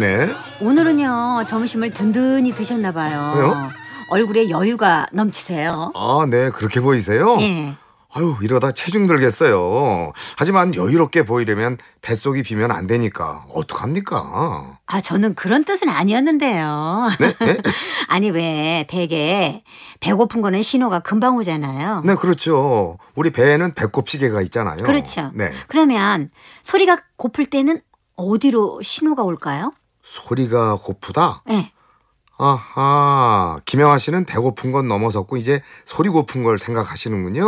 네네. 오늘은요 점심을 든든히 드셨나 봐요. 왜요? 얼굴에 여유가 넘치세요. 아, 네. 그렇게 보이세요? 예. 아유, 이러다 체중 들겠어요. 하지만 여유롭게 보이려면 뱃속이 비면 안 되니까 어떡합니까? 아, 저는 그런 뜻은 아니었는데요. 네? 네? 아니, 왜 대개 배고픈 거는 신호가 금방 오잖아요. 네, 그렇죠. 우리 배에는 배꼽 시계가 있잖아요. 그렇죠. 네. 그러면 소리가 고플 때는 어디로 신호가 올까요? 소리가 고프다? 네. 아하, 김영아 씨는 배고픈 건 넘어섰고 이제 소리 고픈 걸 생각하시는군요.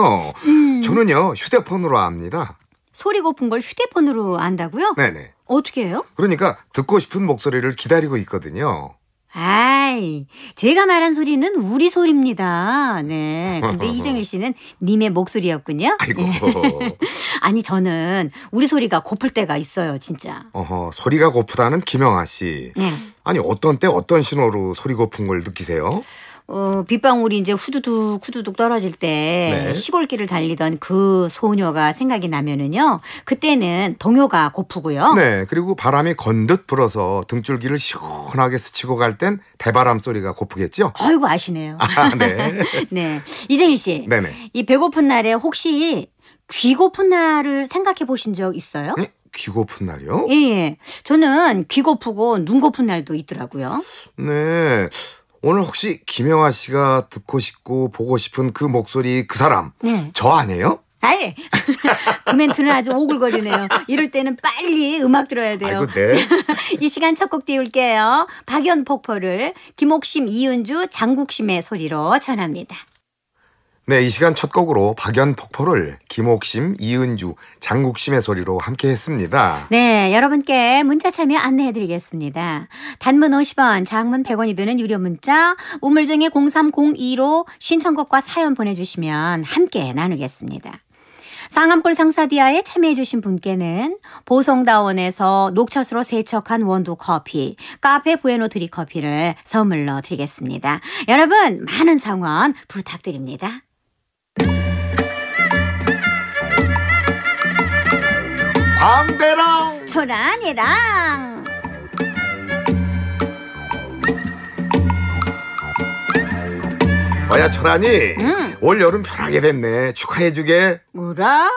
음. 저는요 휴대폰으로 압니다. 소리 고픈 걸 휴대폰으로 안다고요? 네네. 어떻게 해요? 그러니까 듣고 싶은 목소리를 기다리고 있거든요. 아이, 제가 말한 소리는 우리 소리입니다. 네. 근데 이정일 씨는 님의 목소리였군요. 아이고. 네. 아니, 저는 우리 소리가 고플 때가 있어요, 진짜. 어허, 소리가 고프다는 김영아 씨. 네. 아니, 어떤 때 어떤 신호로 소리 고픈 걸 느끼세요? 어, 빗방울이 이제 후두둑 후두둑 떨어질 때 네. 시골길을 달리던 그 소녀가 생각이 나면은요. 그때는 동요가 고프고요. 네. 그리고 바람이 건듯 불어서 등줄기를 시원하게 스치고 갈 땐 대바람 소리가 고프겠죠. 아이고 아시네요. 아, 네. 네. 이정일 씨. 네네. 이 배고픈 날에 혹시 귀고픈 날을 생각해 보신 적 있어요? 응? 네? 귀고픈 날이요? 예, 예. 저는 귀고프고 눈고픈 날도 있더라고요. 네. 오늘 혹시 김영아 씨가 듣고 싶고 보고 싶은 그 목소리 그 사람 네. 저 아니에요? 아니 그 멘트는 아주 오글거리네요. 이럴 때는 빨리 음악 들어야 돼요. 아이고, 네. 이 시간 첫 곡 띄울게요. 박연폭포를 김옥심, 이은주, 장국심의 소리로 전합니다. 네, 이 시간 첫 곡으로 박연폭포를 김옥심, 이은주, 장국심의 소리로 함께 했습니다. 네, 여러분께 문자 참여 안내해 드리겠습니다. 단문 50원, 장문 100원이 드는 유료 문자 우물정의 0302로 신청곡과 사연 보내주시면 함께 나누겠습니다. 상암골 상사디아에 참여해주신 분께는 보성다원에서 녹차수로 세척한 원두 커피, 카페 부에노트리 커피를 선물로 드리겠습니다. 여러분, 많은 성원 부탁드립니다. 강배랑 초란이랑 어야 초안이 응. 올 여름 편하게 됐네 축하해주게 뭐라?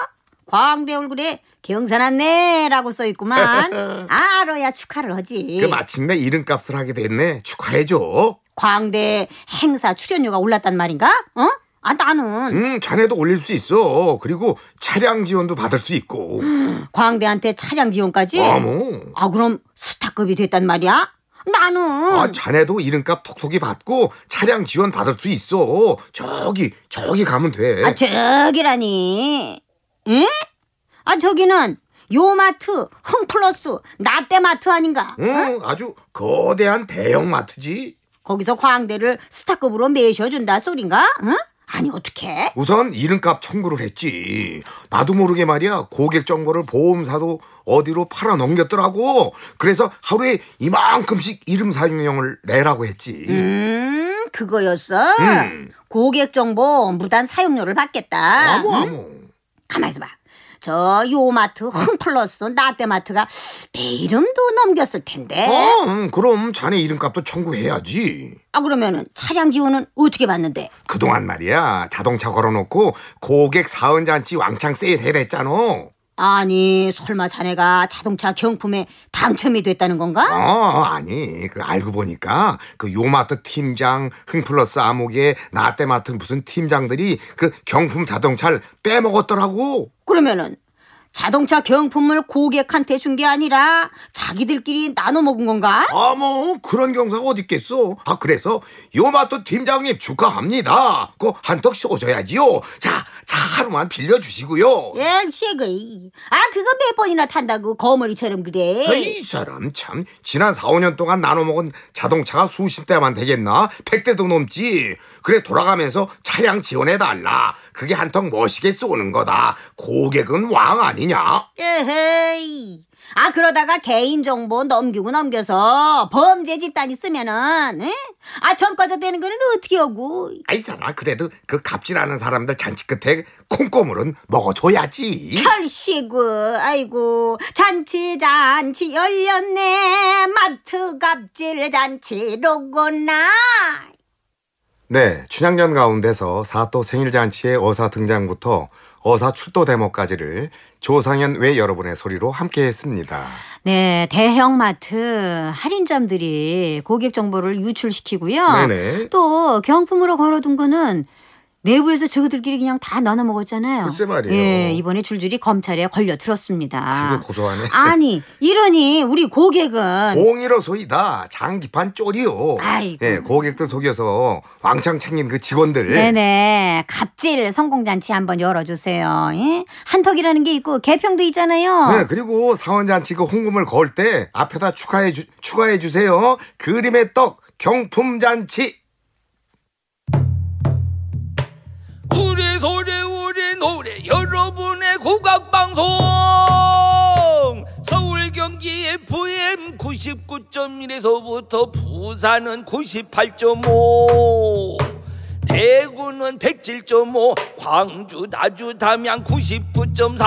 광대 얼굴에 경산한네라고 써있구만 알아야 축하를 하지 그 마침내 이름값을 하게 됐네 축하해줘 광대 행사 출연료가 올랐단 말인가? 어? 아 나는 음 자네도 올릴 수 있어. 그리고 차량 지원도 받을 수 있고. 음, 광대한테 차량 지원까지? 어머. 아, 뭐. 아 그럼 스타급이 됐단 말이야? 나는 아 자네도 이름값 톡톡이 받고 차량 지원 받을 수 있어. 저기 저기 가면 돼. 아 저기라니. 응? 아 저기는 요마트, 흥플러스, 나떼마트 아닌가? 응, 응, 아주 거대한 대형 마트지. 거기서 광대를 스타급으로 매셔준다 소린가? 응? 아니 어떻게? 우선 이름값 청구를 했지. 나도 모르게 말이야 고객 정보를 보험사도 어디로 팔아 넘겼더라고. 그래서 하루에 이만큼씩 이름 사용료를 내라고 했지. 음 그거였어. 음. 고객 정보 무단 사용료를 받겠다. 아무 아무. 응? 가만있어 봐. 저 요마트 흥플러스 나떼마트가 내 이름도 넘겼을 텐데. 어, 음, 그럼 자네 이름값도 청구해야지. 아 그러면은 차량 지원은 어떻게 받는데? 그동안 말이야 자동차 걸어놓고 고객 사은잔치 왕창 세일해냈잖아. 아니 설마 자네가 자동차 경품에 당첨이 됐다는 건가? 어 아니 그 알고 보니까 그 요마트 팀장 흥플러스 암흑의 나떼마트 무슨 팀장들이 그 경품 자동차를 빼먹었더라고 그러면은 자동차 경품을 고객한테 준 게 아니라 자기들끼리 나눠 먹은 건가? 아, 뭐 그런 경사가 어디 있겠어. 아, 그래서 요마토 팀장님 축하합니다. 그 한턱 쏘셔야지요. 자, 차 하루만 빌려주시고요. 예, 쉐그이. 아, 그거 몇 번이나 탄다고 거머리처럼 그래. 아, 이 사람 참 지난 4, 5년 동안 나눠 먹은 자동차가 수십 대만 되겠나? 100대도 넘지. 그래 돌아가면서 차량 지원해달라. 그게 한턱 멋있게 쏘는 거다. 고객은 왕 아니냐? 에헤이. 아 그러다가 개인정보 넘기고 넘겨서 범죄 짓단이 쓰면은 에? 아 전과자 되는 거는 어떻게 하고 아이 사나 그래도 그 갑질하는 사람들 잔치 끝에 콩고물은 먹어줘야지 결시구 아이고 잔치 잔치 열렸네 마트 갑질 잔치로고나 네, 춘향전 가운데서 사또 생일잔치의 어사 등장부터 어사 출도 대목까지를 조상현 외 여러분의 소리로 함께 했습니다. 네, 대형마트 할인점들이 고객 정보를 유출시키고요. 네네. 또 경품으로 걸어둔 거는 내부에서 저들끼리 그냥 다 나눠 먹었잖아요. 글쎄 말이에요. 예, 이번에 줄줄이 검찰에 걸려 들었습니다. 그거 고소하네. 아니, 이러니 우리 고객은 공이로 소이다 장기판 쪼리요 아이고. 예, 고객들 속여서 왕창 챙긴 그 직원들. 네네. 갑질 성공잔치 한번 열어주세요. 예? 한턱이라는 게 있고 개평도 있잖아요. 네, 그리고 상원잔치그 홍금을 걸 때 앞에다 축하해 주, 추가해 주세요. 그림의 떡 경품 잔치. 우리 소리 우리 노래 여러분의 국악방송 서울 경기 FM 99.1에서부터 부산은 98.5 대구는 107.5 광주 나주 담양 99.3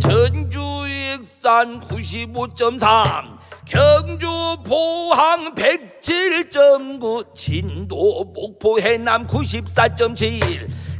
전주 익산 95.3 경주 포항 107.9 진도 목포 해남 94.7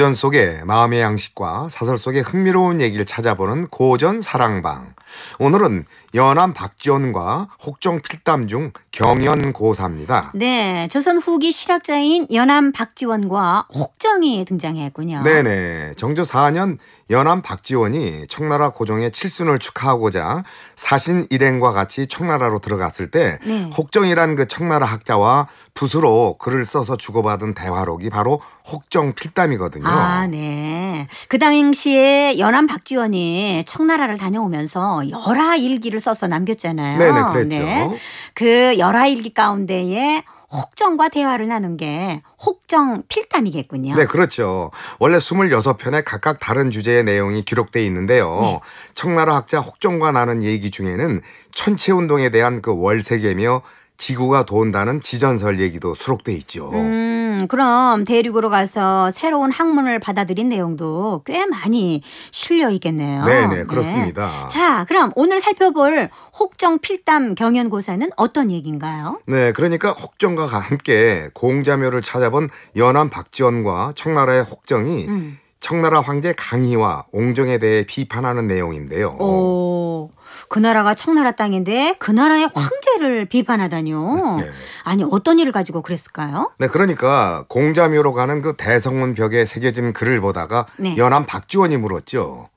고전 속의 마음의 양식과 사설 속의 흥미로운 얘기를 찾아보는 고전 사랑방. 오늘은 연암 박지원과 혹정 필담 중 경연고사입니다. 네, 조선 후기 실학자인 연암 박지원과 혹정이 등장했군요. 네네, 정조 4년 연암 박지원이 청나라 고종의 칠순을 축하하고자 사신 일행과 같이 청나라로 들어갔을 때 네. 혹정이란 그 청나라 학자와 붓으로 글을 써서 주고받은 대화록이 바로 혹정 필담이거든요. 아, 네. 그 당시에 연암 박지원이 청나라를 다녀오면서 여러 일기를 글을 써서 남겼잖아요. 네네, 그랬죠. 네. 그 열하일기 가운데에 혹정과 대화를 나눈 게 혹정 필담이겠군요. 네, 그렇죠. 원래 26편에 각각 다른 주제의 내용이 기록돼 있는데요. 네. 청나라 학자 혹정과 나눈 얘기 중에는 천체 운동에 대한 그 월세계며 지구가 돈다는 지전설 얘기도 수록돼 있죠. 음. 음, 그럼 대륙으로 가서 새로운 학문을 받아들인 내용도 꽤 많이 실려 있겠네요. 네네, 네. 그렇습니다. 자, 그럼 오늘 살펴볼 혹정 필담 경연고사는 어떤 얘기인가요? 네, 그러니까 혹정과 함께 공자묘를 찾아본 연안 박지원과 청나라의 혹정이 음. 청나라 황제 강희와 옹정에 대해 비판하는 내용인데요. 오. 그 나라가 청나라 땅인데 그 나라의 음. 황제를 비판하다니요. 네. 아니 어떤 일을 가지고 그랬을까요? 네, 그러니까 공자묘로 가는 그 대성문 벽에 새겨진 글을 보다가 네. 연암 박지원이 물었죠.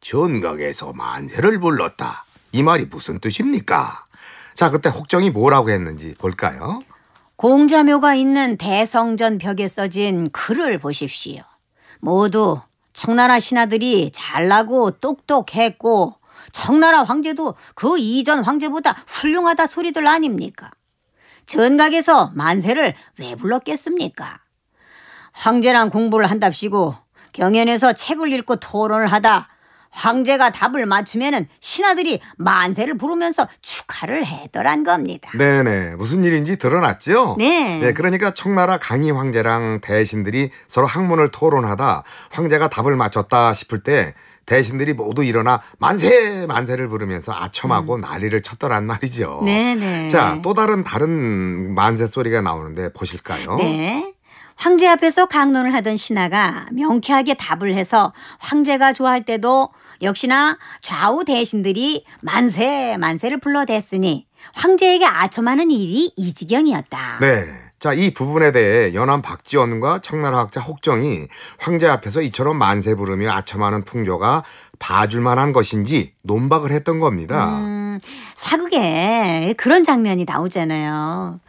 전각에서 만세를 불렀다. 이 말이 무슨 뜻입니까? 자, 그때 혹정이 뭐라고 했는지 볼까요? 공자묘가 있는 대성전 벽에 써진 글을 보십시오. 모두 청나라 신하들이 잘나고 똑똑했고 청나라 황제도 그 이전 황제보다 훌륭하다 소리들 아닙니까? 전각에서 만세를 왜 불렀겠습니까? 황제랑 공부를 한답시고 경연에서 책을 읽고 토론을 하다 황제가 답을 맞추면 신하들이 만세를 부르면서 축하를 해더란 겁니다. 네네 무슨 일인지 드러났죠 네. 네 그러니까 청나라 강희 황제랑 대신들이 서로 학문을 토론하다 황제가 답을 맞췄다 싶을 때 대신들이 모두 일어나 만세 만세를 부르면서 아첨하고 음. 난리를 쳤더란 말이죠. 네네. 자또 다른 다른 만세 소리가 나오는데 보실까요? 네. 황제 앞에서 강론을 하던 신하가 명쾌하게 답을 해서 황제가 좋아할 때도 역시나 좌우 대신들이 만세 만세를 불러댔으니 황제에게 아첨하는 일이 이 지경이었다. 네. 자, 이 부분에 대해 연암 박지원과 청나라학자 혹정이 황제 앞에서 이처럼 만세 부르며 아첨하는 풍조가 봐줄 만한 것인지 논박을 했던 겁니다. 음, 사극에 그런 장면이 나오잖아요.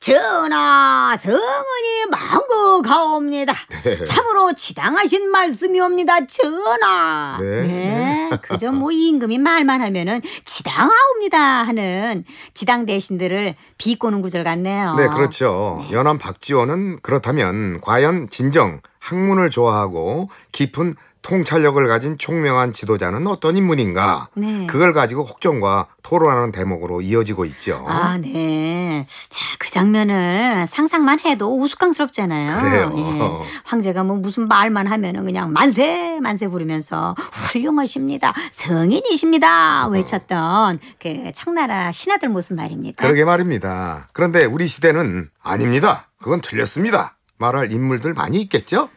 전하 성은이 망고 가옵니다. 네. 참으로 지당하신 말씀이옵니다. 전하. 네, 네. 네. 그저 뭐 임금이 말만 하면은 지당하옵니다 하는 지당 대신들을 비꼬는 구절 같네요. 네, 그렇죠. 네. 연암 박지원은 그렇다면 과연 진정 학문을 좋아하고 깊은 통찰력을 가진 총명한 지도자는 어떤 인물인가? 네. 그걸 가지고 혹정과 토론하는 대목으로 이어지고 있죠. 아, 네. 자, 그 장면을 상상만 해도 우스꽝스럽잖아요. 그래요. 예. 황제가 뭐 무슨 말만 하면은 그냥 만세 만세 부르면서 훌륭하십니다. 성인이십니다. 어. 외쳤던 그 청나라 신하들 모습 말입니다. 그러게 말입니다. 그런데 우리 시대는 아닙니다. 그건 틀렸습니다. 말할 인물들 많이 있겠죠?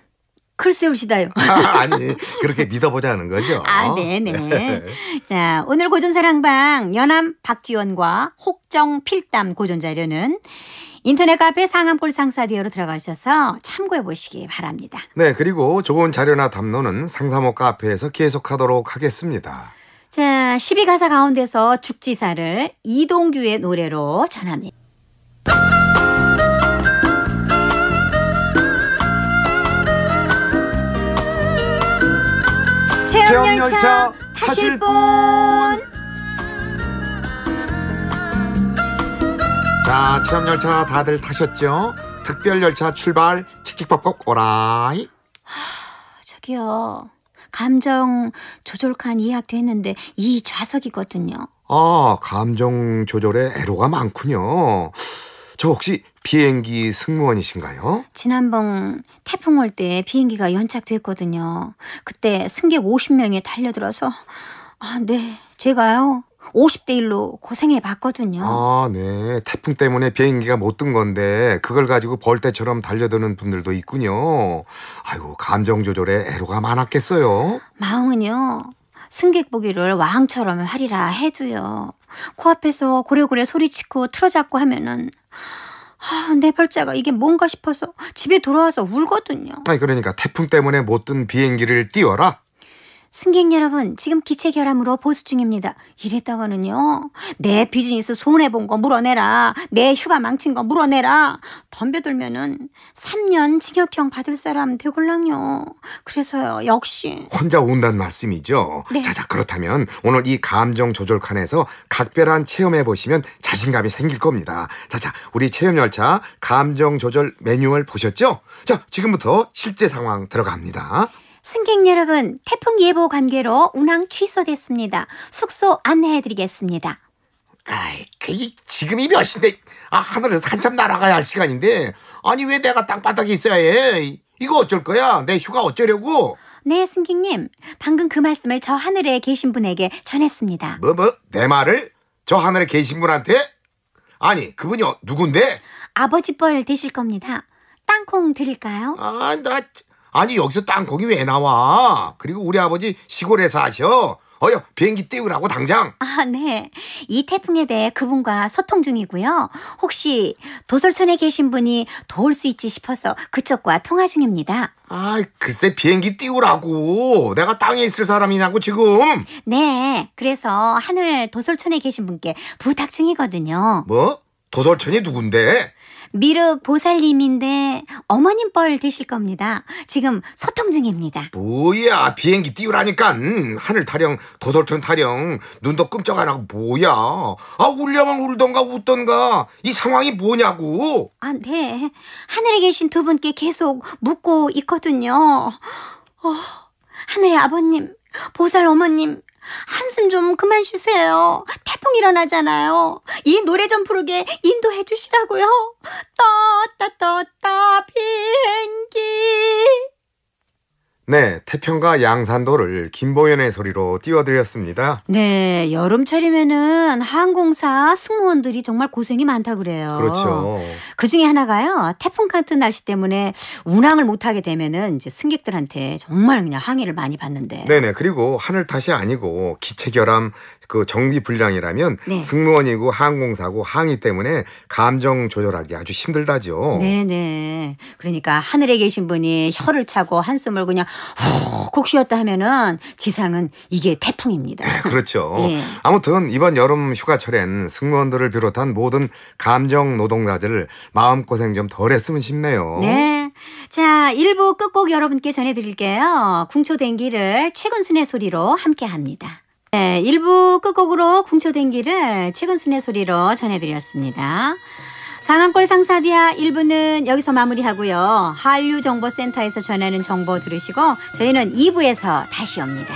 글쎄우시다요. 아, 아니 그렇게 믿어보자는 거죠. 아 네네. 네. 자 오늘 고전사랑방 연암 박지원과 혹정 필담 고전자료는 인터넷 카페 상암골 상사디어로 들어가셔서 참고해 보시기 바랍니다. 네 그리고 좋은 자료나 담론은 상사모 카페에서 계속하도록 하겠습니다. 자 12가사 가운데서 죽지사를 이동규의 노래로 전합니다. 체험열차 타실 분! 자, 체험열차 다들 타셨죠? 특별열차 출발, 치킨밥꼭 오라이! 저기요, 감정 조절칸 예약도 했는데 이 좌석이거든요. 아, 감정 조절에 애로가 많군요. 저 혹시 비행기 승무원이신가요? 지난번 태풍 올 때 비행기가 연착됐거든요. 그때 승객 50명이 달려들어서 아, 네. 제가요. 50대 1로 고생해 봤거든요. 아, 네. 태풍 때문에 비행기가 못 뜬 건데 그걸 가지고 벌떼처럼 달려드는 분들도 있군요. 아이고, 감정 조절에 애로가 많았겠어요. 마음은요. 승객 보기를 왕처럼 하리라 해도요. 코앞에서 고래고래 소리치고 틀어잡고 하면은 아, 내팔자가 네 이게 뭔가 싶어서 집에 돌아와서 울거든요. 아니 그러니까 태풍 때문에 못 든 비행기를 띄워라. 승객 여러분, 지금 기체 결함으로 보수 중입니다. 이랬다가는요. 내 비즈니스 손해본 거 물어내라. 내 휴가 망친 거 물어내라. 덤벼들면은 3년 징역형 받을 사람 되골랑요. 그래서요, 역시. 혼자 온단 말씀이죠? 네. 자, 자, 그렇다면 오늘 이 감정 조절 칸에서 각별한 체험해 보시면 자신감이 생길 겁니다. 자, 자, 우리 체험 열차 감정 조절 매뉴얼 보셨죠? 자, 지금부터 실제 상황 들어갑니다. 승객 여러분, 태풍 예보 관계로 운항 취소됐습니다. 숙소 안내해드리겠습니다. 아 그게 지금이 몇 시인데, 아, 하늘에서 한참 날아가야 할 시간인데, 아니, 왜 내가 땅바닥에 있어야 해? 이거 어쩔 거야? 내 휴가 어쩌려고? 네, 승객님. 방금 그 말씀을 저 하늘에 계신 분에게 전했습니다. 뭐, 뭐? 내 말을? 저 하늘에 계신 분한테? 아니, 그분이 누군데? 아버지뻘 되실 겁니다. 땅콩 드릴까요? 아, 나 아니 여기서 땅콩이 왜 나와? 그리고 우리 아버지 시골에 사셔. 어여 비행기 띄우라고 당장. 아 네. 이 태풍에 대해 그분과 소통 중이고요. 혹시 도솔촌에 계신 분이 도울 수 있지 싶어서 그쪽과 통화 중입니다. 아 글쎄 비행기 띄우라고. 내가 땅에 있을 사람이냐고 지금. 네. 그래서 하늘 도솔촌에 계신 분께 부탁 중이거든요. 뭐? 도솔촌이 누군데? 미륵 보살님인데 어머님 뻘 되실 겁니다. 지금 소통 중입니다. 뭐야 비행기 띄우라니까 하늘 타령 도돌천 타령 눈도 끔쩍 안 하고 뭐야 아 울려만 울던가 웃던가 이 상황이 뭐냐고 아, 네. 하늘에 계신 두 분께 계속 묻고 있거든요. 어, 하늘의 아버님, 보살 어머님, 한숨 좀 그만 쉬세요. 태풍 일어나잖아요. 이 노래 좀 부르게 인도해 주시라고요. 떴다 떴다 비행기 네, 태평과 양산도를 김보연의 소리로 띄워드렸습니다. 네, 여름철이면은 항공사 승무원들이 정말 고생이 많다 그래요. 그렇죠. 그 중에 하나가요. 태풍 같은 날씨 때문에 운항을 못하게 되면은 이제 승객들한테 정말 그냥 항의를 많이 받는데. 네네. 그리고 하늘 탓이 아니고 기체 결함, 그정비 불량이라면 네. 승무원이고 항공사고 항이 때문에 감정 조절하기 아주 힘들다죠. 네네. 네. 그러니까 하늘에 계신 분이 혀를 차고 한숨을 그냥 훅 쉬었다 하면은 지상은 이게 태풍입니다. 네, 그렇죠. 네. 아무튼 이번 여름 휴가철엔 승무원들을 비롯한 모든 감정 노동자들 마음고생 좀 덜했으면 싶네요. 네. 자, 1부 끝곡 여러분께 전해드릴게요. 궁초댕기를 최근순의 소리로 함께합니다. 네, 1부 끝곡으로 궁초댕기를 최근 순의 소리로 전해드렸습니다. 상한골 상사디아 1부는 여기서 마무리하고요. 한류정보센터에서 전하는 정보 들으시고 저희는 2부에서 다시 옵니다.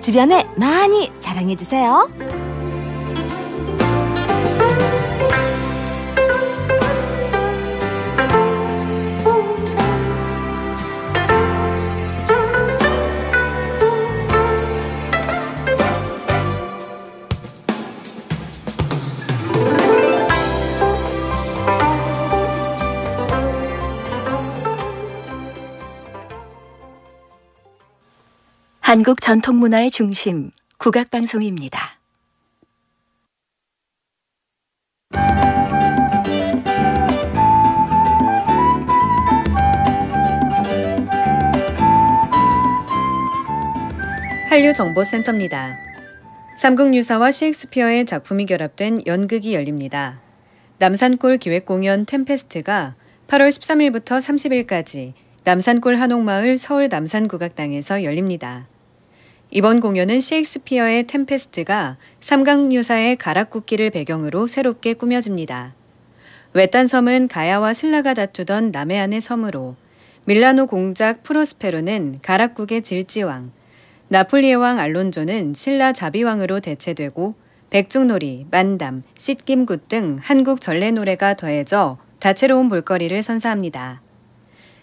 주변에 많이 자랑해주세요. 한국 전통문화의 중심, 국악방송입니다. 한류정보센터입니다. 삼국유사와 셰익스피어의 작품이 결합된 연극이 열립니다. 남산골 기획공연 템페스트가 8월 13일부터 30일까지 남산골 한옥마을 서울 남산국악당에서 열립니다. 이번 공연은 셰익스피어의 템페스트가 삼강유사의 가락국기를 배경으로 새롭게 꾸며집니다. 외딴섬은 가야와 신라가 다투던 남해안의 섬으로 밀라노 공작 프로스페로는 가락국의 질지왕, 나폴리의 왕 알론조는 신라 자비왕으로 대체되고 백중놀이, 만담, 씻김굿 등 한국 전래 노래가 더해져 다채로운 볼거리를 선사합니다.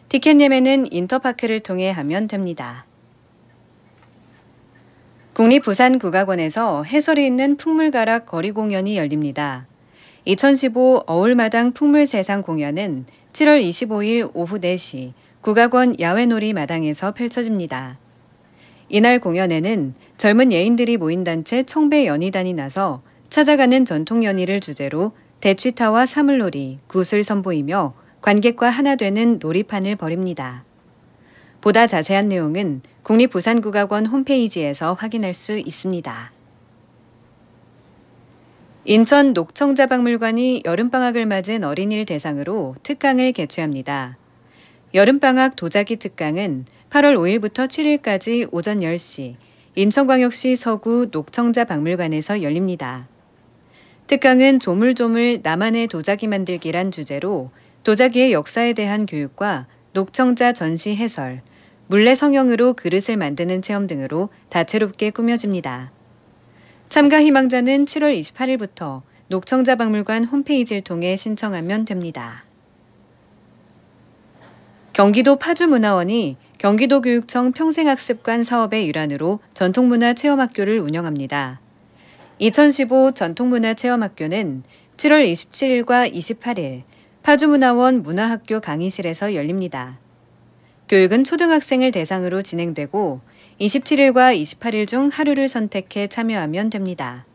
티켓 예매는 인터파크를 통해 하면 됩니다. 국립부산국악원에서 해설이 있는 풍물가락 거리 공연이 열립니다. 2015 어울마당 풍물세상 공연은 7월 25일 오후 4시 국악원 야외놀이 마당에서 펼쳐집니다. 이날 공연에는 젊은 예인들이 모인 단체 청배 연희단이 나서 찾아가는 전통 연희를 주제로 대취타와 사물놀이, 굿을 선보이며 관객과 하나 되는 놀이판을 벌입니다. 보다 자세한 내용은 국립부산국악원 홈페이지에서 확인할 수 있습니다. 인천 녹청자박물관이 여름방학을 맞은 어린이를 대상으로 특강을 개최합니다. 여름방학 도자기 특강은 8월 5일부터 7일까지 오전 10시 인천광역시 서구 녹청자박물관에서 열립니다. 특강은 조물조물 나만의 도자기 만들기란 주제로 도자기의 역사에 대한 교육과 녹청자 전시 해설, 물레 성형으로 그릇을 만드는 체험 등으로 다채롭게 꾸며집니다. 참가 희망자는 7월 28일부터 녹청자박물관 홈페이지를 통해 신청하면 됩니다. 경기도 파주문화원이 경기도교육청 평생학습관 사업의 일환으로 전통문화체험학교를 운영합니다. 2015 전통문화체험학교는 7월 27일과 28일 파주문화원 문화학교 강의실에서 열립니다. 교육은 초등학생을 대상으로 진행되고 27일과 28일 중 하루를 선택해 참여하면 됩니다.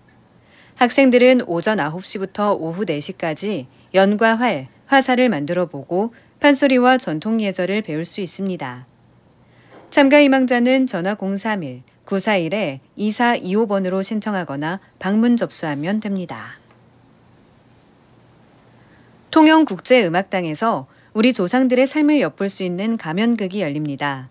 학생들은 오전 9시부터 오후 4시까지 연과 활, 화살을 만들어 보고 판소리와 전통 예절을 배울 수 있습니다. 참가 희망자는 전화 031-941-2425번으로 신청하거나 방문 접수하면 됩니다. 통영국제음악당에서 우리 조상들의 삶을 엿볼 수 있는 가면극이 열립니다.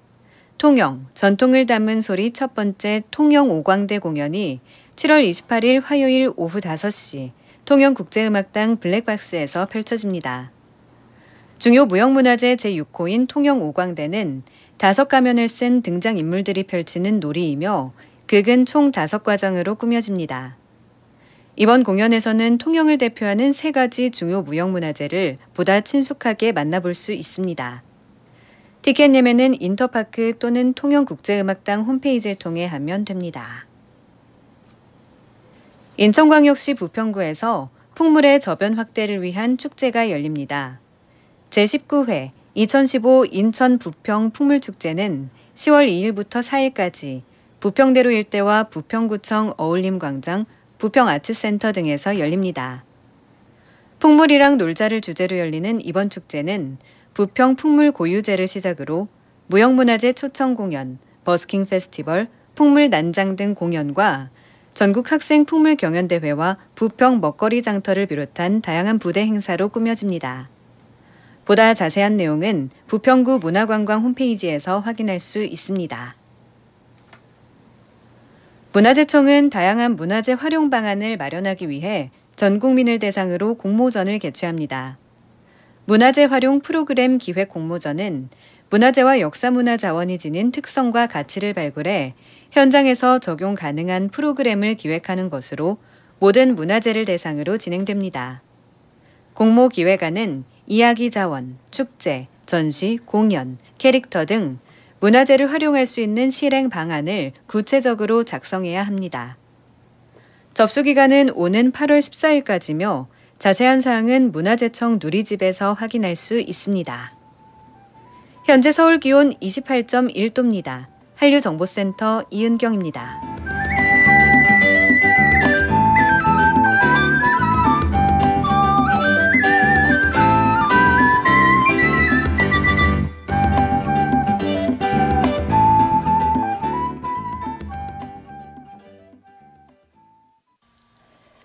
통영, 전통을 담은 소리 첫 번째 통영 오광대 공연이 7월 28일 화요일 오후 5시 통영국제음악당 블랙박스에서 펼쳐집니다. 중요 무형문화재 제6호인 통영 오광대는 다섯 가면을 쓴 등장인물들이 펼치는 놀이이며 극은 총 다섯 과정으로 꾸며집니다. 이번 공연에서는 통영을 대표하는 세 가지 중요 무형문화재를 보다 친숙하게 만나볼 수 있습니다. 티켓 예매는 인터파크 또는 통영국제음악당 홈페이지를 통해 하면 됩니다. 인천광역시 부평구에서 풍물의 저변 확대를 위한 축제가 열립니다. 제19회 2015 인천 부평 풍물축제는 10월 2일부터 4일까지 부평대로 일대와 부평구청 어울림광장 부평아트센터 등에서 열립니다. 풍물이랑 놀자를 주제로 열리는 이번 축제는 부평 풍물 고유제를 시작으로 무형문화재 초청 공연, 버스킹 페스티벌, 풍물 난장 등 공연과 전국 학생 풍물 경연대회와 부평 먹거리 장터를 비롯한 다양한 부대 행사로 꾸며집니다. 보다 자세한 내용은 부평구 문화관광 홈페이지에서 확인할 수 있습니다. 문화재청은 다양한 문화재 활용 방안을 마련하기 위해 전 국민을 대상으로 공모전을 개최합니다. 문화재 활용 프로그램 기획 공모전은 문화재와 역사문화 자원이 지닌 특성과 가치를 발굴해 현장에서 적용 가능한 프로그램을 기획하는 것으로 모든 문화재를 대상으로 진행됩니다. 공모 기획안은 이야기 자원, 축제, 전시, 공연, 캐릭터 등 문화재를 활용할 수 있는 실행 방안을 구체적으로 작성해야 합니다. 접수 기간은 오는 8월 14일까지며 자세한 사항은 문화재청 누리집에서 확인할 수 있습니다. 현재 서울 기온 28.1도입니다. 한류정보센터 이은경입니다.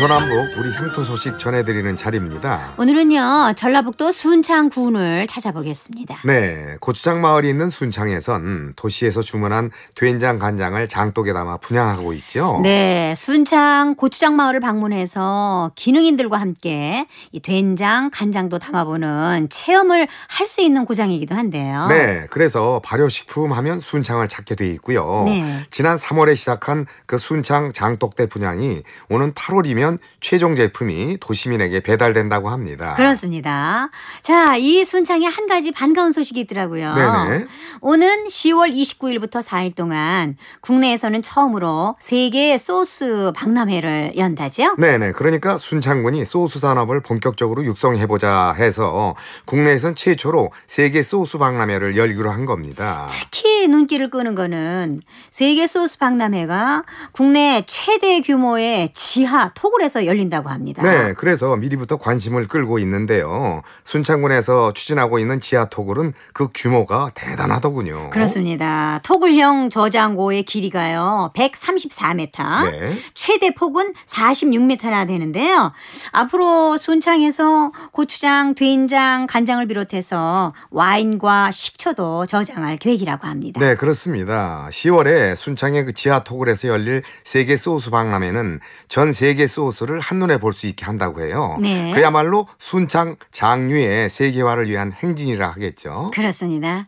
동서남북 우리 향토 소식 전해드리는 자리입니다. 오늘은요 전라북도 순창군을 찾아보겠습니다. 네, 고추장 마을이 있는 순창에선 도시에서 주문한 된장 간장을 장독에 담아 분양하고 있죠. 네, 순창 고추장 마을을 방문해서 기능인들과 함께 이 된장 간장도 담아보는 체험을 할 수 있는 고장이기도 한데요. 네, 그래서 발효식품 하면 순창을 찾게 돼 있고요. 네. 지난 3월에 시작한 그 순창 장독대 분양이 오는 8월이면 되면 최종 제품이 도시민에게 배달된다고 합니다. 그렇습니다. 자, 이 순창에 한 가지 반가운 소식이 있더라고요. 네네. 오는 10월 29일부터 4일 동안 국내에서는 처음으로 세계 소스 박람회를 연다죠? 네네. 그러니까 순창군이 소스 산업을 본격적으로 육성해보자 해서 국내에선 최초로 세계 소스 박람회를 열기로 한 겁니다. 특히 눈길을 끄는 거는 세계 소스 박람회가 국내 최대 규모의 지하 토굴에서 열린다고 합니다. 네, 그래서 미리부터 관심을 끌고 있는데요. 순창군에서 추진하고 있는 지하 토굴은 그 규모가 대단하더군요. 그렇습니다. 토굴형 저장고의 길이가요. 134m. 네. 최대 폭은 46m나 되는데요. 앞으로 순창에서 고추장, 된장, 간장을 비롯해서 와인과 식초도 저장할 계획이라고 합니다. 있습니다. 네, 그렇습니다. 10월에 순창의 그 지하 토굴에서 열릴 세계 소스 박람회는 전 세계 소스를 한눈에 볼 수 있게 한다고 해요. 네. 그야말로 순창 장류의 세계화를 위한 행진이라 하겠죠. 그렇습니다.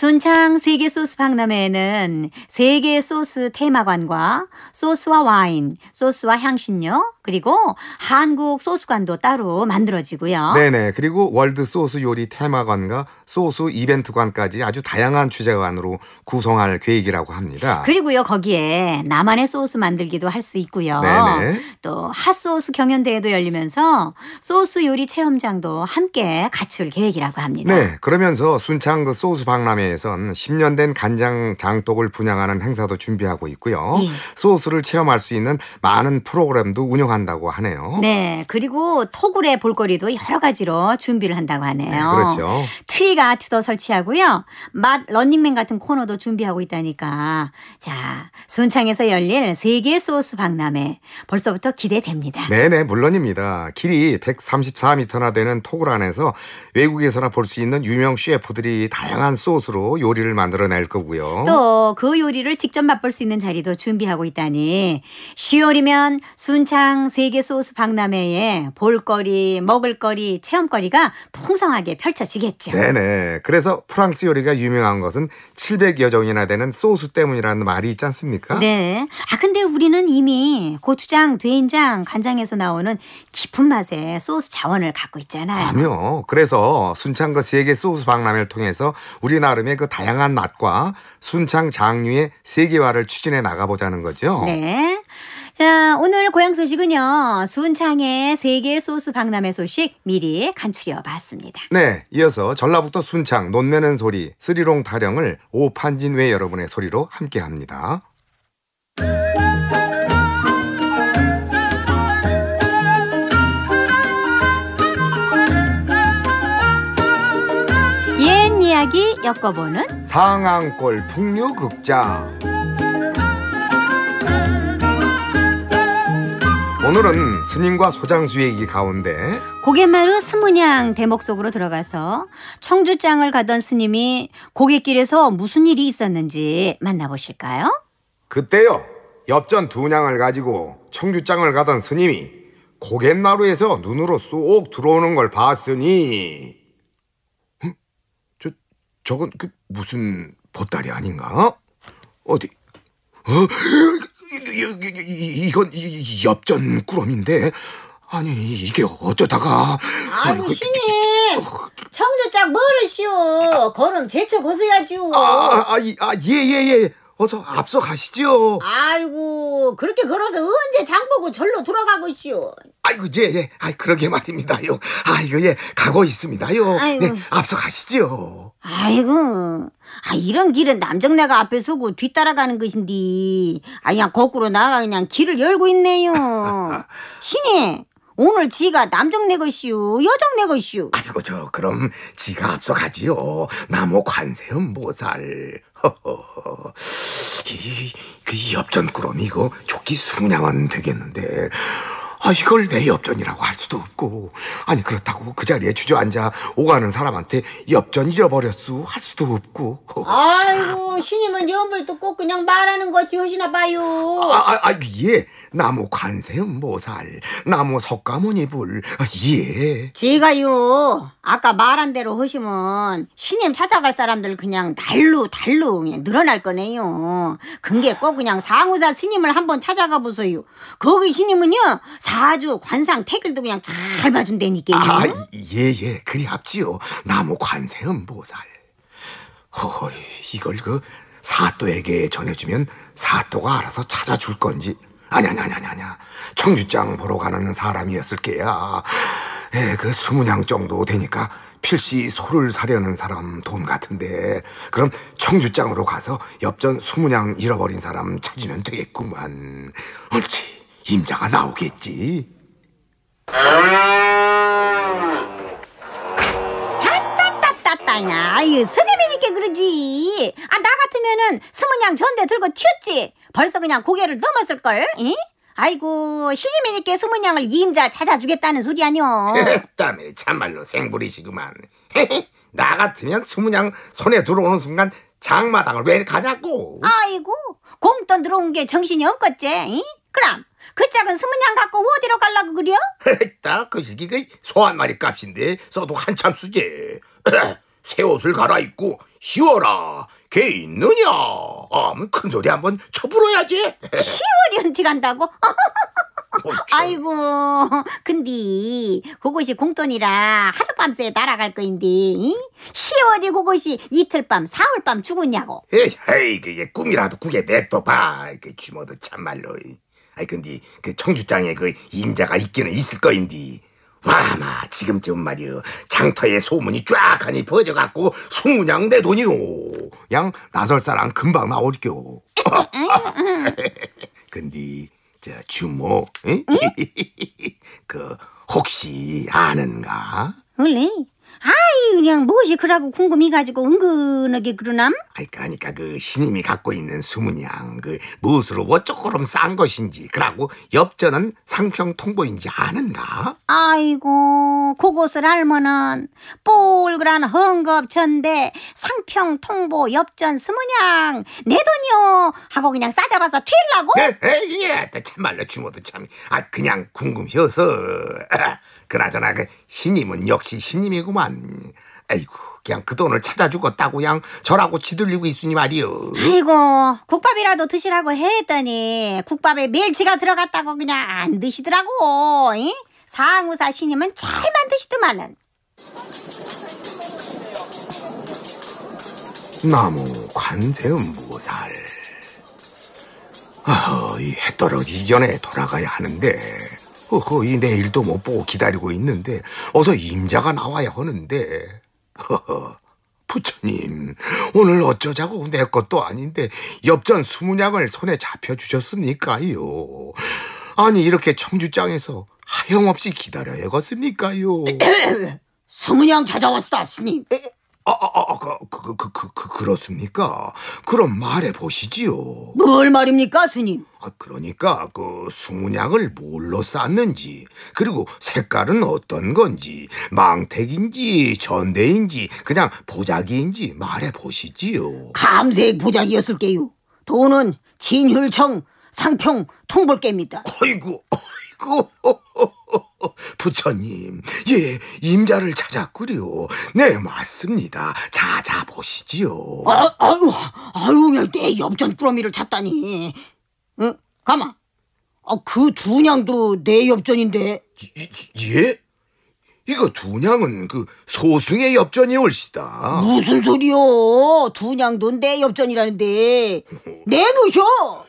순창 세계 소스 박람회에는 세계 소스 테마관과 소스와 와인, 소스와 향신료, 그리고 한국 소스관도 따로 만들어지고요. 네네. 그리고 월드 소스 요리 테마관과 소스 이벤트관까지 아주 다양한 주제관으로 구성할 계획이라고 합니다. 그리고요, 거기에 나만의 소스 만들기도 할 수 있고요. 네네. 또 핫소스 경연대회도 열리면서 소스 요리 체험장도 함께 갖출 계획이라고 합니다. 네. 그러면서 순창 그 소스 박람회 동네에선 10년 된 간장 장독을 분양하는 행사도 준비하고 있고요. 예. 소스를 체험할 수 있는 많은 프로그램도 운영한다고 하네요. 네, 그리고 토굴의 볼거리도 여러 가지로 준비를 한다고 하네요. 네, 그렇죠. 트릭 아트도 설치하고요. 맛 런닝맨 같은 코너도 준비하고 있다니까. 자, 순창에서 열릴 세계 소스 박람회 벌써부터 기대됩니다. 네네, 네, 물론입니다. 길이 134m나 되는 토굴 안에서 외국에서나 볼 수 있는 유명 셰프들이 다양한 소스 맛으로 요리를 만들어낼 거고요. 또 그 요리를 직접 맛볼 수 있는 자리도 준비하고 있다니 10월이면 순창 세계 소스 박람회에 볼거리, 먹을거리, 체험거리가 풍성하게 펼쳐지겠죠. 네네. 그래서 프랑스 요리가 유명한 것은 700여 종이나 되는 소스 때문이라는 말이 있지 않습니까? 네. 아 근데 우리는 이미 고추장, 된장, 간장에서 나오는 깊은 맛의 소스 자원을 갖고 있잖아요. 아니요. 그래서 순창과 세계 소스 박람회를 통해서 우리나라 발음의 그 다양한 맛과 순창 장류의 세계화를 추진해 나가보자는 거죠. 네. 자, 오늘 고향 소식은요. 순창의 세계 소스 박람회 소식 미리 간추려 봤습니다. 네, 이어서 전라북도 순창 논매는 소리 쓰리롱 타령을 오판진외 여러분의 소리로 함께 합니다. 엮어보는 상암골 풍류극장 오늘은 스님과 소장수 얘기 가운데 고갯마루 스무냥 대목 속으로 들어가서 청주장을 가던 스님이 고갯길에서 무슨 일이 있었는지 만나보실까요? 그때요 엽전 두냥을 가지고 청주장을 가던 스님이 고갯마루에서 눈으로 쏙 들어오는 걸 봤으니 저건 그 무슨 보따리 아닌가? 어디? 어? 이건 엽전 꾸러미인데 아니 이게 어쩌다가 아니시네 청주짝 뭐를 시워 걸음 제쳐 벗어야죠 아예예예 아, 아, 아, 아, 예, 예, 예. 어서 앞서 가시죠 아이고 그렇게 걸어서 언제 장보고 절로 돌아가고시오. 아이고 예예. 예. 아이 그러게 말입니다요. 아이고 예 가고 있습니다요. 아이고. 네 앞서 가시지 아이고 아 이런 길은 남정네가 앞에 서고 뒤따라가는 것인데 아 그냥 거꾸로 나가 그냥 길을 열고 있네요. 신이 오늘 지가 남정네 것이오 여정네 것이오 아이고 저 그럼 지가 앞서 가지요. 나무 관세음 보살. 이, 그 엽전 꾸러미 이거 조끼 숭냥은 되겠는데 아 이걸 내 엽전이라고 할 수도 없고 아니 그렇다고 그 자리에 주저앉아 오가는 사람한테 엽전 잃어버렸수 할 수도 없고 아이고 신임은 염불도 꼭 그냥 말하는 거지 허시나 봐요 아 아, 아, 아 예 나무 관세음 모살, 나무 석가모니 불, 예. 지가요, 아까 말한 대로 하시면 신임 찾아갈 사람들 그냥 달로 달로 그냥 늘어날 거네요. 그게꼭 그냥 상우사 스님을 한번 찾아가 보세요 거기 신임은요 사주 관상 태길도 그냥 잘 봐준다니까요. 아, 예, 예, 그리 합지요. 나무 관세음 모살. 허허, 이걸 그 사또에게 전해주면 사또가 알아서 찾아줄 건지 아냐, 아냐, 아냐, 아냐. 청주장 보러 가는 사람이었을 게야. 예, 그 스무냥 정도 되니까 필시 소를 사려는 사람 돈 같은데 그럼 청주장으로 가서 옆전 스무냥 잃어버린 사람 찾으면 되겠구만. 옳지, 임자가 나오겠지. 따따따따냐, 이 스님 있게 그러지. 아, 나 같으면은 스무냥 전대 들고 튀었지. 벌써 그냥 고개를 넘었을걸, 이? 아이고, 신임이께 스무냥을 이임자 찾아주겠다는 소리 아니오. 땀에 참말로 생불이시구만. 나 같으면 스무냥 손에 들어오는 순간 장마당을 왜 가냐고. 아이고, 공돈 들어온 게 정신이 없겠지, 이? 그럼. 그 짝은 스무냥 갖고 어디로 갈라고 그려? 딱그 시기 그소한 마리 값인데 써도 한참 쓰지. 새 옷을 갈아입고 쉬어라걔 있느냐? 아, 뭐 큰 소리 한번 쳐불어야지. 쉬어이한테 간다고? 뭐 아이고, 근데 그것이 공돈이라 하룻밤새 날아갈 거인데 응? 10월이 그것이 이틀밤, 사흘밤 죽었냐고. 에이, 그게 꿈이라도 그게 냅둬봐. 그 주모도 참말로. 아이 근데 그 청주장에 그 임자가 있기는 있을 거인디 마마 지금쯤 말이여 장터에 소문이 쫙하니 퍼져갖고 숭양내돈이오양나설사람 금방 나올겨 근데 저 주모 응? 그 혹시 아는가? 원래 아이 그냥 무엇이 그라고 궁금해가지고 은근하게 그러남? 아이 그러니까, 그러니까 그 신임이 갖고 있는 수문양 그 무엇으로 어쩌고럼 뭐 싼 것인지 그라고 엽전은 상평 통보인지 아는가? 아이고 그곳을 알면은 뽀글그란 헝겊천대 상평 통보 엽전 수문양 내 돈이요 하고 그냥 싸잡아서 튈라고? 에이 예, 예, 예, 참말로 주모도 참아 그냥 궁금해서 그나저나 그 신임은 역시 신임이구만. 아이고 그냥 그 돈을 찾아 주겠다고 그냥 절고 치들리고 있으니 말이오 아이고 국밥이라도 드시라고 했더니 국밥에 멸치가 들어갔다고 그냥 안 드시더라고. 이? 상우사 신임은 잘만 드시더만은. 나무 관세음 무살. 아, 이해 떨어지기 전에 돌아가야 하는데. 허허이 내일도 못 보고 기다리고 있는데 어서 임자가 나와야 하는데 허허 부처님 오늘 어쩌자고 내 것도 아닌데 엽전 수문양을 손에 잡혀주셨습니까요 아니 이렇게 청주장에서 하염없이 기다려야겠습니까요 수문양 찾아왔다 스님 에? 아, 아, 아, 아, 그, 그, 그, 그, 그, 그렇습니까? 그럼 말해 보시지요. 뭘 말입니까, 스님? 아, 그러니까 그숭냥을 뭘로 쌌는지, 그리고 색깔은 어떤 건지, 망택인지, 전대인지, 그냥 보자기인지 말해 보시지요. 감색 보자기였을게요. 돈은 진휼청, 상평, 통볼깨입니다. 아이고, 아이고 부처님 예 임자를 찾았구려 네 맞습니다 찾아 보시지요 아, 아유 아유 내 엽전 꾸러미를 찾다니 응? 어? 가만 아, 그 두냥도 내 엽전인데 예? 이거 두냥은 그 소승의 엽전이 올시다 무슨 소리요 두냥도 내 엽전이라는데 어. 내놓으셔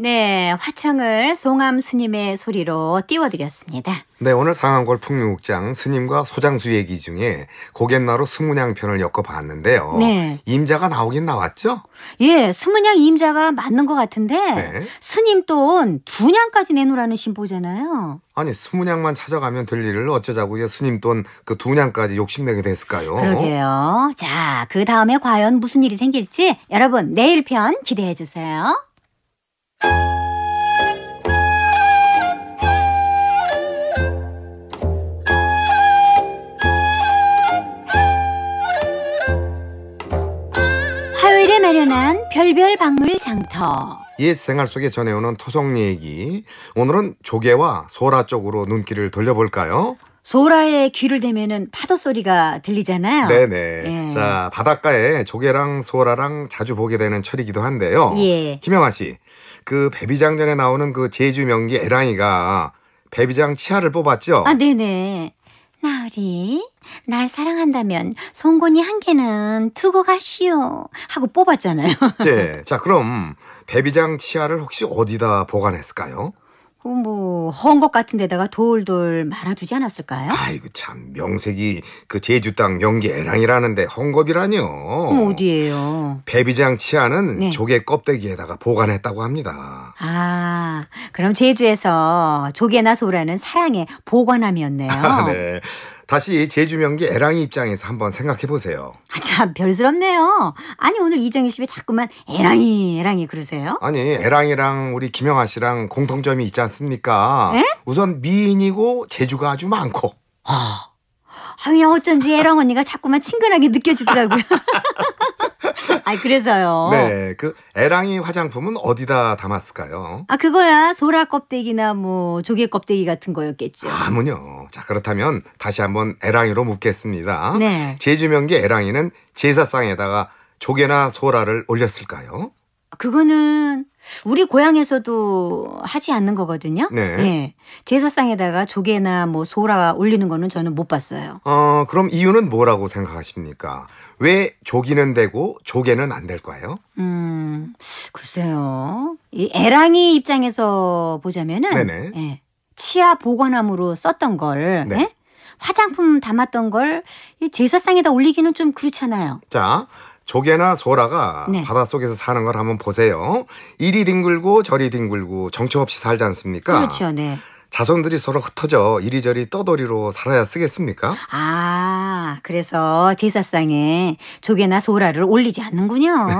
네, 화창을 송암 스님의 소리로 띄워드렸습니다. 네, 오늘 상암골 풍류극장 스님과 소장수 얘기 중에 고갯나루 스무냥 편을 엮어봤는데요. 네. 임자가 나오긴 나왔죠? 예, 스무냥 임자가 맞는 것 같은데 네. 스님 돈 두냥까지 내놓으라는 신보잖아요. 아니 스무냥만 찾아가면 될 일을 어쩌자고 요 스님 돈그 두냥까지 욕심내게 됐을까요? 그러게요. 자, 그 다음에 과연 무슨 일이 생길지 여러분 내일 편 기대해 주세요. 화요일에 마련한 별별 박물 장터 옛 생활 속에 전해오는 토속 얘기 오늘은 조개와 소라 쪽으로 눈길을 돌려볼까요? 소라의 귀를 대면은 파도 소리가 들리잖아요. 네네. 예. 자 바닷가에 조개랑 소라랑 자주 보게 되는 철이기도 한데요. 예. 김영아 씨, 그 배비장전에 나오는 그 제주 명기 에랑이가 배비장 치아를 뽑았죠? 아, 네네. 나으리, 날 사랑한다면 송곳니 한 개는 두고 가시오 하고 뽑았잖아요. 네. 자, 그럼 배비장 치아를 혹시 어디다 보관했을까요? 그리고뭐헌것 뭐, 같은 데다가 돌돌 말아두지 않았을까요? 아이고 참 명색이 그 제주 땅 연기 애랑이라는데 헝겊이라뇨. 그럼 어, 어디예요? 배비장 치아는 네. 조개 껍데기에다가 보관했다고 합니다. 아 그럼 제주에서 조개나 소라는 사랑의 보관함이었네요. 아, 네. 다시 제주 명기 애랑이 입장에서 한번 생각해 보세요. 아, 참 별스럽네요. 아니 오늘 이정희 씨왜 자꾸만 애랑이 애랑이 그러세요? 아니 애랑이랑 우리 김영아 씨랑 공통점이 있지 않습니까? 에? 우선 미인이고 재주가 아주 많고. 하. 아, 아유 어쩐지 애랑 언니가 자꾸만 친근하게 느껴지더라고요. 아 그래서요. 네, 그 애랑이 화장품은 어디다 담았을까요? 아 그거야 소라 껍데기나 뭐 조개 껍데기 같은 거였겠죠. 아무요. 자 그렇다면 다시 한번 애랑이로 묻겠습니다. 네. 제주명기 애랑이는 제사상에다가 조개나 소라를 올렸을까요? 그거는 우리 고향에서도 하지 않는 거거든요. 네. 예. 제사상에다가 조개나 뭐 소라 올리는 거는 저는 못 봤어요. 어, 그럼 이유는 뭐라고 생각하십니까? 왜 조기는 되고 조개는 안 될까요? 음, 글쎄요. 이 애랑이 입장에서 보자면은 네네. 예. 치아 보관함으로 썼던 걸 네. 예? 화장품 담았던 걸 제사상에다 올리기는 좀 그렇잖아요. 자, 조개나 소라가 네. 바닷속에서 사는 걸 한번 보세요. 이리 뒹굴고 저리 뒹굴고 정처 없이 살지 않습니까? 그렇죠, 네. 자손들이 서로 흩어져 이리저리 떠돌이로 살아야 쓰겠습니까? 아, 그래서 제사상에 조개나 소라를 올리지 않는군요. 네.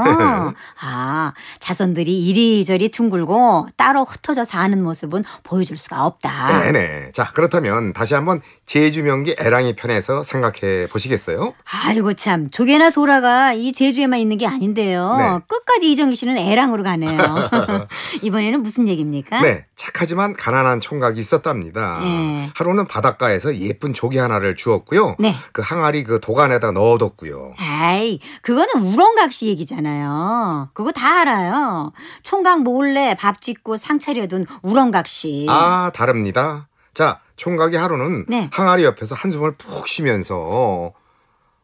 아, 자손들이 이리저리 둥글고 따로 흩어져 사는 모습은 보여줄 수가 없다. 네네. 네. 자, 그렇다면 다시 한번 제주명기 애랑이 편에서 생각해 보시겠어요? 아이고 참 조개나 소라가 이 제주에만 있는 게 아닌데요. 네. 끝까지 이정기 씨는 애랑으로 가네요. 이번에는 무슨 얘기입니까? 네, 착하지만 가난한 총각이 있었답니다. 네. 하루는 바닷가에서 예쁜 조개 하나를 주었고요. 네. 그 항아리 그 도안에다 넣어뒀고요. 에이, 그거는 우렁각시 얘기잖아요. 그거 다 알아요. 총각 몰래 밥 짓고 상 차려둔 우렁각시. 아, 다릅니다. 자. 총각이 하루는 네. 항아리 옆에서 한숨을 푹 쉬면서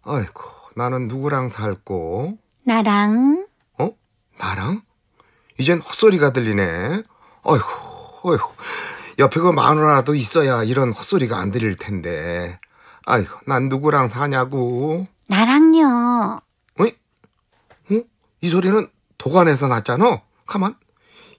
아이고 나는 누구랑 살고 나랑 어 나랑 이젠 헛소리가 들리네 아이고 아이고 옆에 그 마누라도 라 있어야 이런 헛소리가 안 들릴 텐데 아이고 난 누구랑 사냐고 나랑요 어이 어? 이 소리는 도관에서 났잖아 가만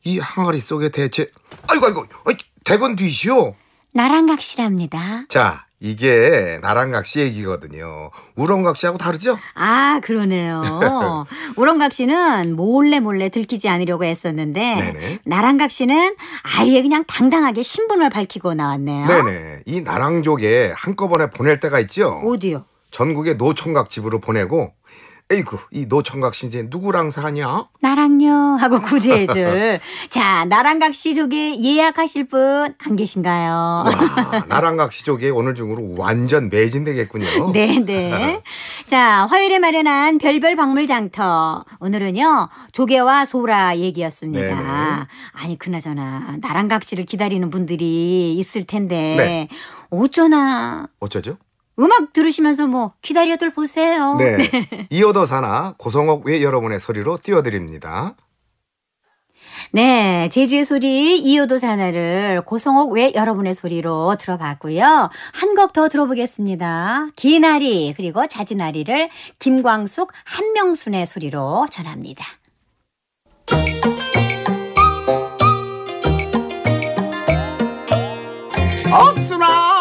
이 항아리 속에 대체 아이고 아이고 아이 대건 뒤시오 나랑각시랍니다. 자, 이게 나랑각시 얘기거든요. 우렁각시하고 다르죠? 아, 그러네요. 우렁각시는 몰래 몰래 들키지 않으려고 했었는데 네네. 나랑각시는 아예 그냥 당당하게 신분을 밝히고 나왔네요. 네네. 이 나랑족에 한꺼번에 보낼 때가 있죠. 어디요? 전국의 노총각 집으로 보내고 에이구 이 노청각 신세 누구랑 사냐? 나랑요 하고 구제해줄. 자 나랑각 시조개 예약하실 분 안 계신가요? 와, 나랑각 시조개 오늘 중으로 완전 매진되겠군요. 네네. 네. 자 화요일에 마련한 별별 박물장터 오늘은요 조개와 소라 얘기였습니다. 네네. 네. 아니 그나저나 나랑각 씨를 기다리는 분들이 있을 텐데 네. 어쩌나 어쩌죠? 음악 들으시면서 뭐 기다려들 보세요. 네. 네. 이어도 사나 고성옥 외 여러분의 소리로 띄워드립니다. 네, 제주의 소리 이어도 사나를 고성옥 외 여러분의 소리로 들어봤고요. 한 곡 더 들어보겠습니다. 기나리 그리고 자지나리를 김광숙 한명순의 소리로 전합니다. 없으나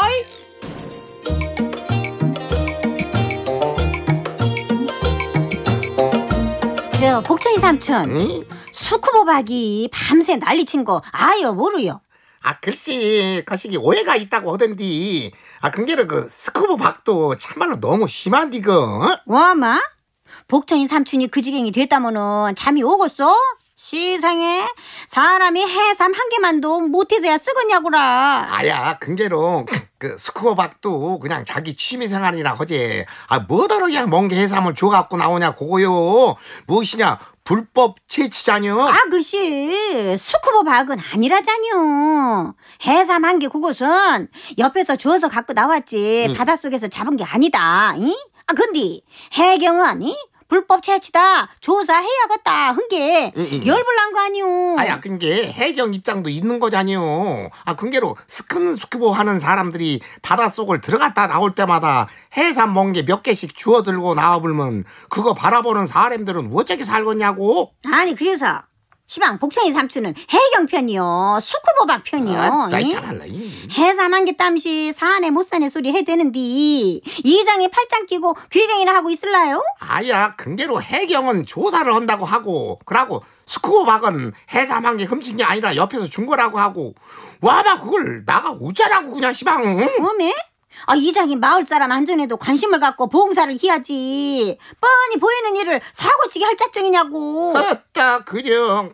저 복천이 삼촌 응? 수쿠보박이 밤새 난리친 거 아요 모르요 아글씨 거시기 오해가 있다고 하던디 아 근게로 그 스쿠보박도 참말로 너무 심한디 그 어? 와마 뭐, 복천이 삼촌이 그 지경이 됐다면은 잠이 오겠어? 시상에 사람이 해삼 한 개만도 못해서야 쓰겄냐구라. 아야, 근게로 그, 그 스쿠버박도 그냥 자기 취미 생활이라 허지. 아, 뭐더러 그냥 멍게 해삼을 줘갖고 나오냐 그거요. 무엇이냐? 불법 채취자뇨? 아, 글씨. 스쿠버 박은 아니라자뇨. 해삼 한 개 그것은 옆에서 주워서 갖고 나왔지. 응. 음. 바닷속에서 잡은 게 아니다. 이? 아, 근데 해경은 이? 불법 채취다 조사해야겠다 한게 열불난 거 아니오 아야 근게 아, 해경 입장도 있는 거잖이오아 근게로 스크스큐보 하는 사람들이 바닷속을 들어갔다 나올 때마다 해산 멍게 몇 개씩 주워들고 나와불면 그거 바라보는 사람들은 어떻게 살겠냐고 아니 그래서 시방 복숭이 삼촌은 해경 편이요 수쿠보박 편이요 아, 예? 잘할라해사한기 땀시 사안에 못 사네 소리 해대는디 이장에 팔짱 끼고 귀경이나 하고 있을라요? 아야 근게로 해경은 조사를 한다고 하고 그러고 스쿠버박은 해사망기 훔친 게 아니라 옆에서 준 거라고 하고 와봐 그걸 나가 웃자라고 그냥 시방 응? 어메? 아, 이장이 마을 사람 안전에도 관심을 갖고 보험사를 해야지. 뻔히 보이는 일을 사고치게 할작정이냐고 어따 그령.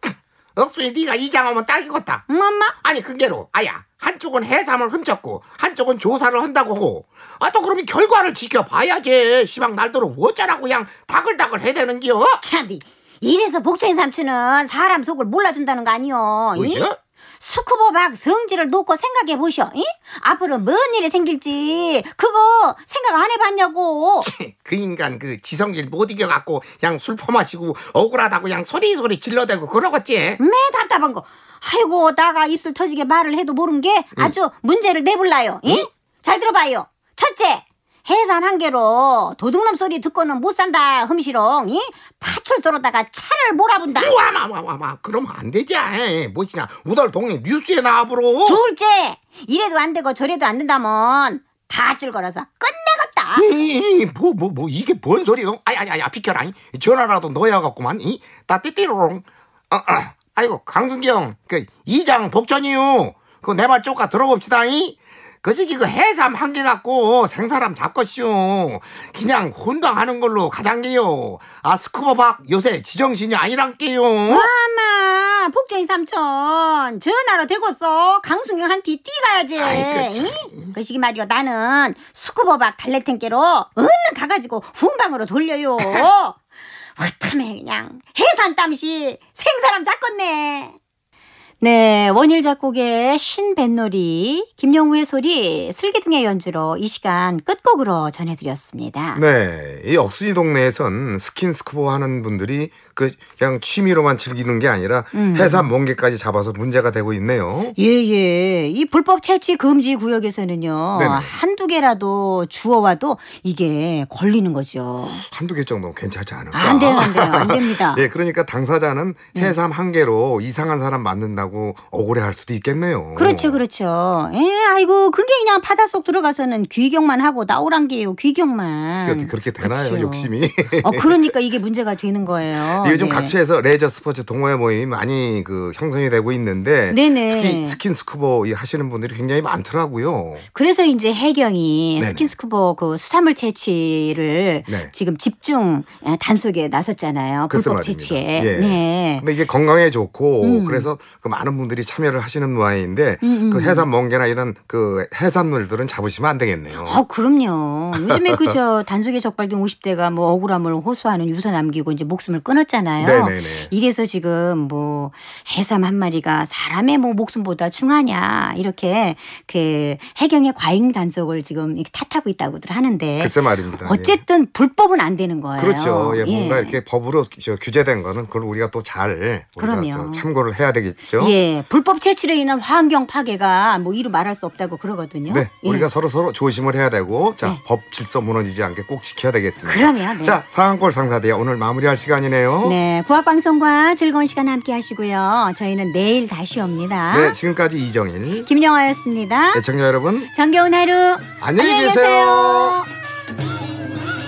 억수이 네가 이장하면 딱이겠다. 응, 엄마? 아니 그게로 아야 한쪽은 해삼을 훔쳤고 한쪽은 조사를 한다고 하고 아 또 그러면 결과를 지켜봐야지. 시방 날도록 어쩌라고 그냥 다글다글 해대는겨. 참이 이래서 복채인 삼촌은 사람 속을 몰라준다는 거 아니여. 그죠? 수쿠보박 성질을 놓고 생각해 보셔. 앞으로 뭔 일이 생길지 그거 생각 안 해봤냐고. 그 인간 그 지성질 못 이겨갖고 양술 퍼마시고 억울하다고 양 소리소리 질러대고 그러겠지. 매 답답한 거. 아이고 나가 입술 터지게 말을 해도 모른 게 아주 응. 문제를 내볼라요 응? 잘 들어봐요. 첫째 해삼 한 개로 도둑놈 소리 듣고는 못 산다 흠시롱이 파출소로다가 차를 몰아본다. 와마마마마 그러면안 되지. 뭐시냐 아, 예, 예. 우달 동네 뉴스에 나와보러. 둘째 이래도 안 되고 저래도 안 된다면 밧줄 걸어서 끝내겠다. 뭐뭐뭐 예, 뭐, 뭐, 이게 뭔 소리요? 아야야야 비켜라. 이. 전화라도 넣어야 겠구만 이따 띠띠로롱. 어, 어. 아이고 강순경 그 이장 복천이요그내말 쪼까 들어봅시다. 이. 그지 이거 해삼 한 개 갖고 생사람 잡것이오 그냥 혼당하는 걸로 가장게요 아 스쿠버박 요새 지정신이 아니란게요 마마 폭주인 삼촌 전화로 되고서 강승영한테 뛰가야지 그시기 그 말이오 나는 스쿠버박 달래탱께로 얼른 가가지고 훈방으로 돌려요 화탐해 그냥 해산 땀시 생사람 잡겄네 네, 원일 작곡의 신뱃놀이, 김영우의 소리, 슬기등의 연주로 이 시간 끝곡으로 전해드렸습니다. 네, 이 억순이 동네에선 스킨스쿠버 하는 분들이 그 그냥 취미로만 즐기는 게 아니라 음. 해산 멍게까지 잡아서 문제가 되고 있네요. 예예. 예. 이 불법 채취 금지 구역에서는요. 네네. 한두 개라도 주워와도 이게 걸리는 거죠. 한두 개 정도 괜찮지 않을까? 안 돼요, 안 돼요. 안 됩니다. 예, 그러니까 당사자는 네. 해삼 한 개로 이상한 사람 만든다고 억울해 할 수도 있겠네요. 그렇죠, 그렇죠. 예, 아이고, 그게 그냥 바닷속 들어가서는 귀경만 하고 나오란 게요, 귀경만. 그게 어떻게 그렇게 되나요, 그렇죠. 욕심이? 어, 그러니까 이게 문제가 되는 거예요. 예, 네. 요즘 각처에서 레저 스포츠 동호회 모임이 많이 그 형성이 되고 있는데 네네. 특히 스킨스쿠버 하시는 분들이 굉장히 많더라고요. 그래서 이제 해경이 네네. 스킨스쿠버 그 수산물 채취를 네. 지금 집중 예, 단속에 나섰잖아요. 불법 채취에. 예. 네. 근데 이게 건강에 좋고 음. 그래서 그 많은 분들이 참여를 하시는 모양인데 음, 음, 그 음. 해산 멍게나 이런 그 해산물들은 잡으시면 안 되겠네요. 아, 그럼요. 요즘에 그저 단속에 적발된 50대가 뭐 억울함을 호소하는 유서 남기고 이제 목숨을 끊었 했었잖아요. 네네네. 이래서 지금 뭐 해삼 한 마리가 사람의 뭐 목숨보다 중하냐 이렇게 그 해경의 과잉 단속을 지금 탓하고 있다고들 하는데 글쎄 말입니다. 어쨌든 예. 불법은 안 되는 거예요. 그렇죠. 예, 예. 뭔가 예. 이렇게 법으로 규제된 거는 그걸 우리가 또 잘 참고를 해야 되겠죠. 예, 불법 채취로 인한 환경 파괴가 뭐 이루 말할 수 없다고 그러거든요. 네, 예. 우리가 서로 서로 조심을 해야 되고 자법 네. 질서 무너지지 않게 꼭 지켜야 되겠습니다. 그러면 네. 자 상한골 상사대야 오늘 마무리할 시간이네요. 네, 부합방송과 즐거운 시간 함께 하시고요. 저희는 내일 다시 옵니다. 네, 지금까지 이정인 김영아였습니다. 네, 청자 여러분, 정겨운 하루 안녕히 계세요. 안녕히 계세요.